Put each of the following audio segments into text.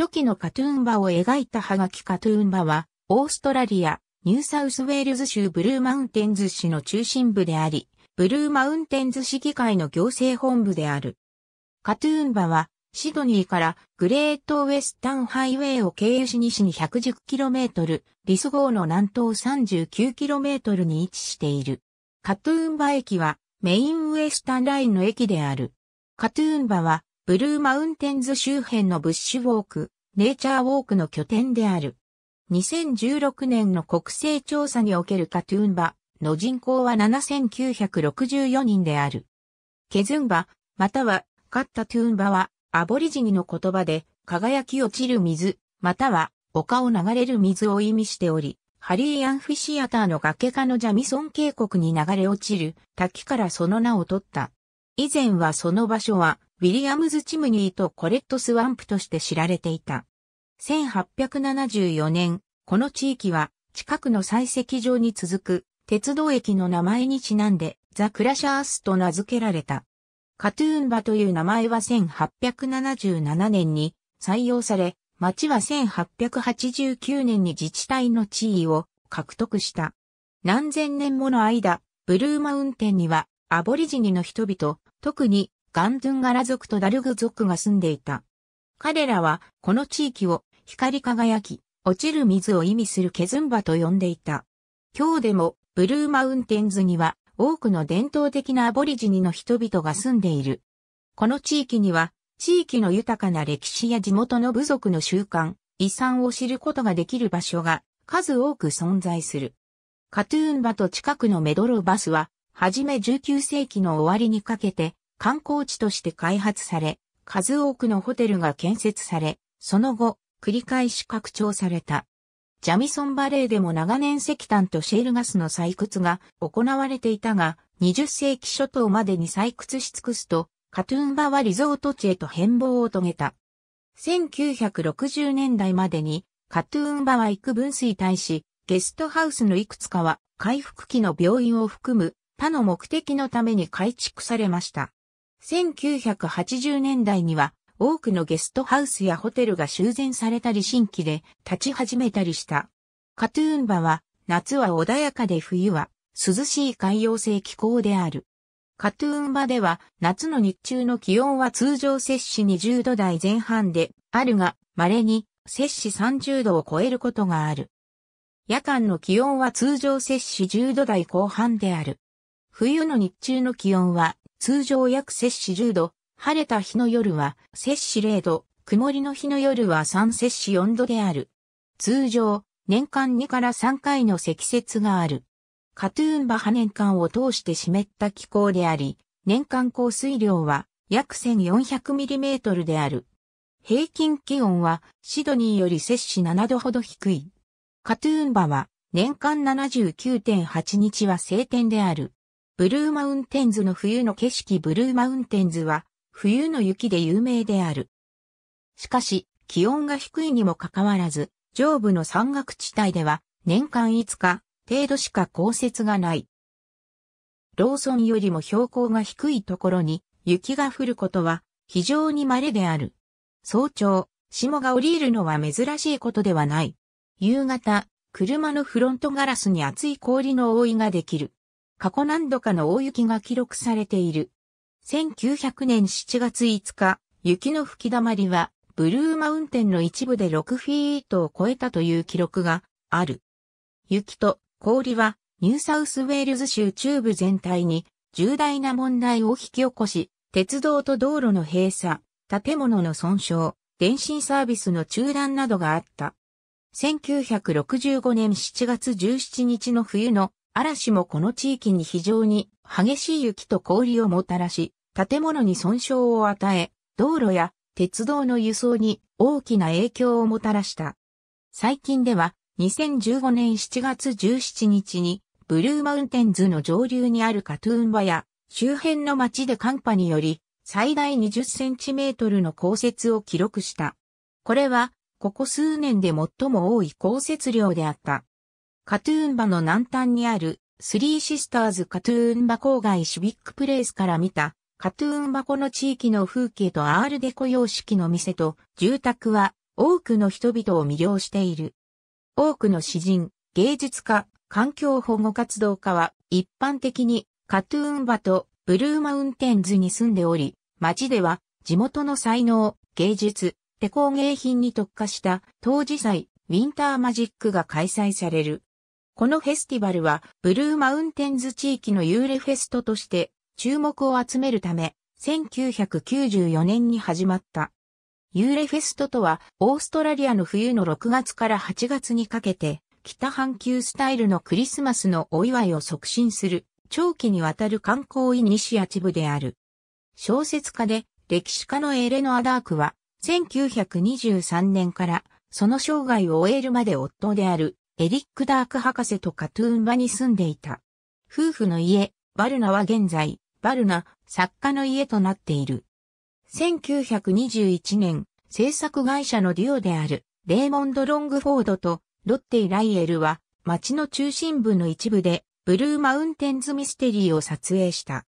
初期のカトゥーンバを描いたハガキカトゥーンバは、オーストラリア、ニューサウスウェールズ州ブルーマウンテンズ市の中心部であり、ブルーマウンテンズ市議会の行政本部である。カトゥーンバは、シドニーからグレートウェスタンハイウェイを経由し西に 110km、リス号の南東 39km に位置している。カトゥーンバ駅はメインウェスタンラインの駅である。カトゥーンバはブルーマウンテンズ周辺のブッシュウォーク、ネイチャーウォークの拠点である。2016年の国勢調査におけるカトゥーンバの人口は7964人である。ケズンバ、またはカッタトゥーンバはアボリジニの言葉で輝き落ちる水、または丘を流れる水を意味しており、ハリーアンフィシアターの崖下のジャミソン渓谷に流れ落ちる滝からその名を取った。以前はその場所はウィリアムズ・チムニーとコレット・スワンプとして知られていた。1874年、この地域は近くの採石場に続く鉄道駅の名前にちなんでザ・クラシャースと名付けられた。カトゥーンバという名前は1877年に採用され、町は1889年に自治体の地位を獲得した。何千年もの間、ブルーマウンテンにはアボリジニの人々、特にガンドゥンガラ族とダルグ族が住んでいた。彼らは、この地域を、光り輝き、落ちる水を意味するケズンバと呼んでいた。今日でも、ブルーマウンテンズには、多くの伝統的なアボリジニの人々が住んでいる。この地域には、地域の豊かな歴史や地元の部族の習慣、遺産を知ることができる場所が数多く存在する。カトゥーンバと近くのメドロバスは、はじめ19世紀の終わりにかけて、観光地として開発され、数多くのホテルが建設され、その後、繰り返し拡張された。ジャミソンバレーでも長年石炭とシェールガスの採掘が行われていたが、20世紀初頭までに採掘し尽くすと、カトゥンバはリゾート地へと変貌を遂げた。1960年代までに、カトゥーンバは幾分水対し、ゲストハウスのいくつかは回復期の病院を含む他の目的のために改築されました。1980年代には多くのゲストハウスやホテルが修繕されたり新規で立ち始めたりした。カトゥーンバは夏は穏やかで冬は涼しい海洋性気候である。カトゥーンバでは夏の日中の気温は通常摂氏20度台前半であるが稀に摂氏30度を超えることがある。夜間の気温は通常摂氏10度台後半である。冬の日中の気温は通常約摂氏10度、晴れた日の夜は摂氏0度、曇りの日の夜は3摂氏4度である。通常、年間2から3回の積雪がある。カトゥーンバハ年間を通して湿った気候であり、年間降水量は約 1400mm である。平均気温はシドニーより摂氏7度ほど低い。カトゥーンバは年間79.8日は晴天である。ブルーマウンテンズの冬の景色ブルーマウンテンズは冬の雪で有名である。しかし、気温が低いにもかかわらず、上部の山岳地帯では年間5日程度しか降雪がない。ローソンよりも標高が低いところに雪が降ることは非常に稀である。早朝、霜が降りるのは珍しいことではない。夕方、車のフロントガラスに厚い氷の覆いができる。過去何度かの大雪が記録されている。1900年7月5日、雪の吹き溜まりは、ブルーマウンテンの一部で6フィートを超えたという記録がある。雪と氷は、ニューサウスウェールズ州中部全体に重大な問題を引き起こし、鉄道と道路の閉鎖、建物の損傷、電信サービスの中断などがあった。1965年7月17日の冬の嵐もこの地域に非常に激しい雪と氷をもたらし、建物に損傷を与え、道路や鉄道の輸送に大きな影響をもたらした。最近では2015年7月17日にブルーマウンテンズの上流にあるカトゥーンバや周辺の町で寒波により最大20センチメートルの降雪を記録した。これはここ数年で最も多い降雪量であった。カトゥーンバの南端にあるスリーシスターズカトゥーンバ郊外シビックプレイスから見たカトゥーンバこの地域の風景とアールデコ様式の店と住宅は多くの人々を魅了している。多くの詩人、芸術家、環境保護活動家は一般的にカトゥーンバとブルーマウンテンズに住んでおり、街では地元の才能、芸術、手工芸品に特化した当時祭ウィンターマジックが開催される。このフェスティバルは、ブルーマウンテンズ地域の幽霊フェストとして注目を集めるため、1994年に始まった。幽霊フェストとは、オーストラリアの冬の6月から8月にかけて、北半球スタイルのクリスマスのお祝いを促進する、長期にわたる観光イニシアチブである。小説家で歴史家のエレノア・ダークは、1923年からその生涯を終えるまで夫であるエリック・ダーク博士とカトゥーンバに住んでいた。夫婦の家、バルナは現在、バルナ、作家の家となっている。1921年、制作会社のデュオである、レーモンド・ロングフォードと、ロッテライエルは、街の中心部の一部で、ブルーマウンテンズ・ミステリーを撮影した。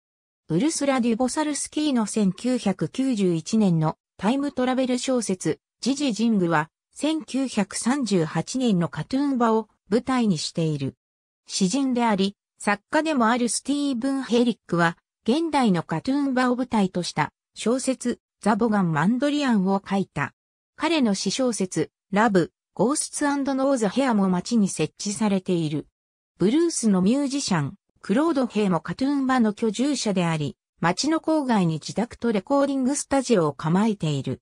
ウルスラ・デュボサルスキーの1991年のタイムトラベル小説、ジジ・ジングは、1938年のカトゥーンバを舞台にしている。詩人であり、作家でもあるスティーブン・ヘリックは、現代のカトゥーンバを舞台とした小説、ザ・ボガン・マンドリアンを書いた。彼の詩小説、ラブ、ゴースツノーザ・ヘアも街に設置されている。ブルースのミュージシャン、クロード・ヘイもカトゥーンバの居住者であり、街の郊外に自宅とレコーディングスタジオを構えている。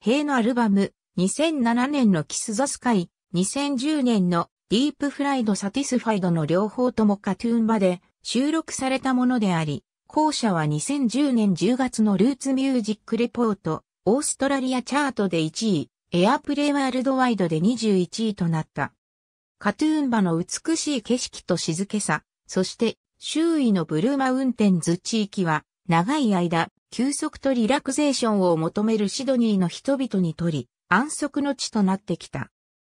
ヘイのアルバム、2007年のキスザスカイ、2010年のディープフライドサティスファイドの両方ともカトゥーンバで収録されたものであり、後者は2010年10月のルーツミュージックレポート、オーストラリアチャートで1位、エアプレイワールドワイドで21位となった。カトゥーンバの美しい景色と静けさ、そして周囲のブルーマウンテンズ地域は長い間休息とリラクゼーションを求めるシドニーの人々にとり安息の地となってきた。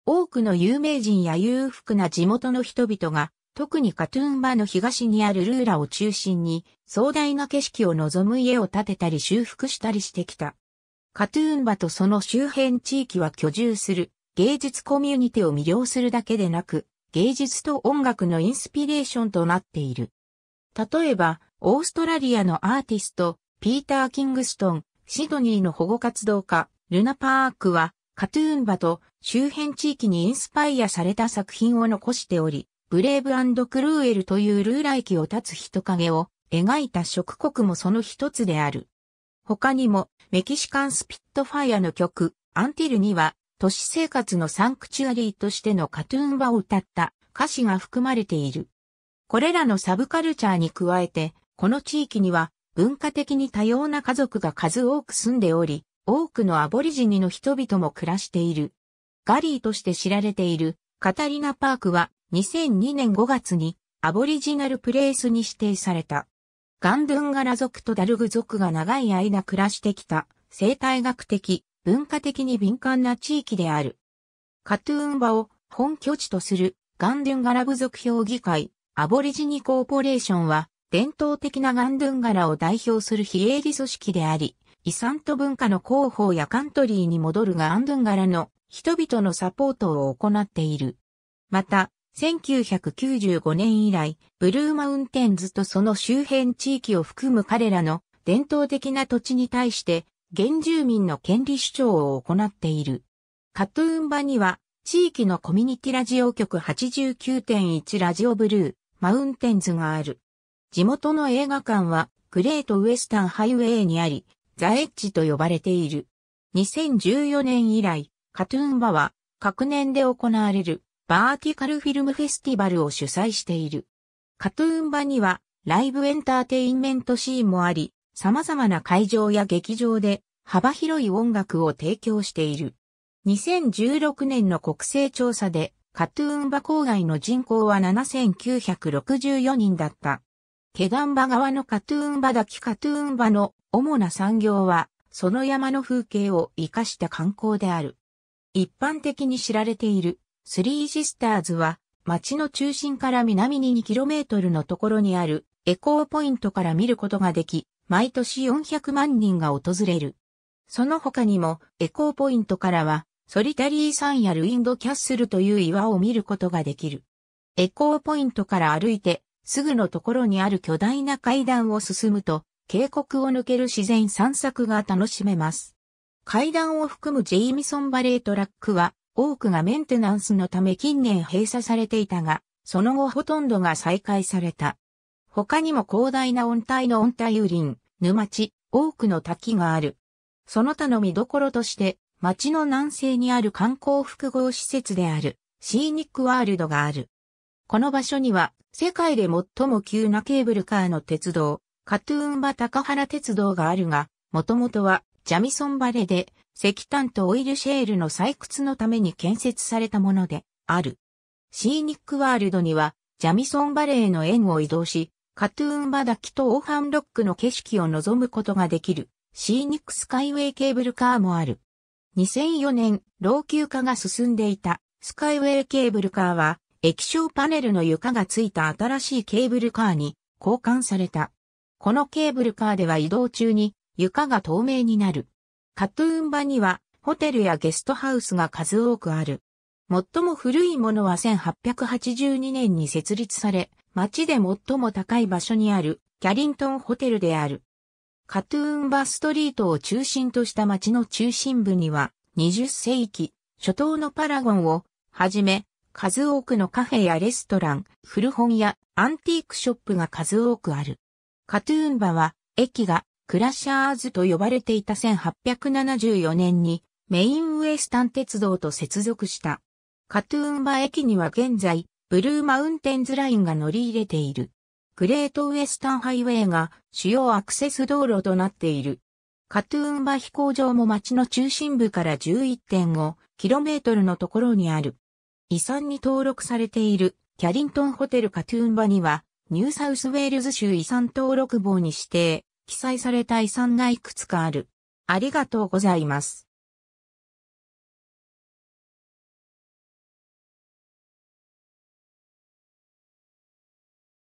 多くの有名人や裕福な地元の人々が、特にカトゥンバの東にあるルーラを中心に、壮大な景色を望む家を建てたり修復したりしてきた。カトゥーンバとその周辺地域は居住する芸術コミュニティを魅了するだけでなく、芸術と音楽のインスピレーションとなっている。例えば、オーストラリアのアーティスト、ピーター・キングストン、シドニーの保護活動家、ルナパークは、カトゥーンバと周辺地域にインスパイアされた作品を残しており、ブレイブクルーエルというルーラ駅を立つ人影を描いた食国もその一つである。他にも、メキシカンスピットファイアの曲、アンティルには、都市生活のサンクチュアリーとしてのカトゥーンバを歌った歌詞が含まれている。これらのサブカルチャーに加えて、この地域には文化的に多様な家族が数多く住んでおり、多くのアボリジニの人々も暮らしている。ガリーとして知られているカタリナパークは2002年5月にアボリジナルプレイスに指定された。ガンドゥンガラ族とダルグ族が長い間暮らしてきた生態学的、文化的に敏感な地域である。カトゥーンバを本拠地とするガンドゥンガラ部族評議会、アボリジニコーポレーションは伝統的なガンドゥンガラを代表する非営利組織であり、遺産と文化の広報やカントリーに戻るがアンドゥンガラの人々のサポートを行っている。また、1995年以来、ブルーマウンテンズとその周辺地域を含む彼らの伝統的な土地に対して、原住民の権利主張を行っている。カトゥーンバには、地域のコミュニティラジオ局89.1ラジオブルー、マウンテンズがある。地元の映画館は、グレートウエスタンハイウェイにあり、ザ・エッジと呼ばれている。2014年以来、カトゥーンバは、各年で行われる、バーティカルフィルムフェスティバルを主催している。カトゥーンバには、ライブエンターテインメントシーンもあり、様々な会場や劇場で、幅広い音楽を提供している。2016年の国勢調査で、カトゥーンバ郊外の人口は7964人だった。ケダンバ側のカトゥーンバ滝カトゥーンバの主な産業は、その山の風景を活かした観光である。一般的に知られているスリーシスターズは、町の中心から南に 2km のところにあるエコーポイントから見ることができ、毎年400万人が訪れる。その他にも、エコーポイントからは、ソリタリー山やルインドキャッスルという岩を見ることができる。エコーポイントから歩いてすぐのところにある巨大な階段を進むと、渓谷を抜ける自然散策が楽しめます。階段を含むジェイミソンバレートラックは、多くがメンテナンスのため近年閉鎖されていたが、その後ほとんどが再開された。他にも広大な温帯の温帯雨林、沼地、多くの滝がある。その他の見どころとして、町の南西にある観光複合施設である、シーニックワールドがある。この場所には、世界で最も急なケーブルカーの鉄道、カトゥーンバ高原鉄道があるが、もともとは、ジャミソンバレで、石炭とオイルシェールの採掘のために建設されたもので、ある。シーニックワールドには、ジャミソンバレーの縁を移動し、カトゥーンバキとオーハンロックの景色を望むことができる、シーニックスカイウェイケーブルカーもある。2004年、老朽化が進んでいた、スカイウェイケーブルカーは、液晶パネルの床がついた新しいケーブルカーに交換された。このケーブルカーでは移動中に床が透明になる。カトゥーン場にはホテルやゲストハウスが数多くある。最も古いものは1882年に設立され、街で最も高い場所にあるキャリントンホテルである。カトゥーンバストリートを中心とした街の中心部には、20世紀初頭のパラゴンをはじめ、数多くのカフェやレストラン、古本屋、アンティークショップが数多くある。カトゥーンバは、駅がクラッシャーズと呼ばれていた1874年にメインウエスタン鉄道と接続した。カトゥーンバ駅には現在、ブルーマウンテンズラインが乗り入れている。グレートウエスタンハイウェイが主要アクセス道路となっている。カトゥーンバ飛行場も街の中心部から 11.5km のところにある。遺産に登録されているキャリントンホテルカトゥーンバには、ニューサウスウェールズ州遺産登録簿に指定、記載された遺産がいくつかある。ありがとうございます。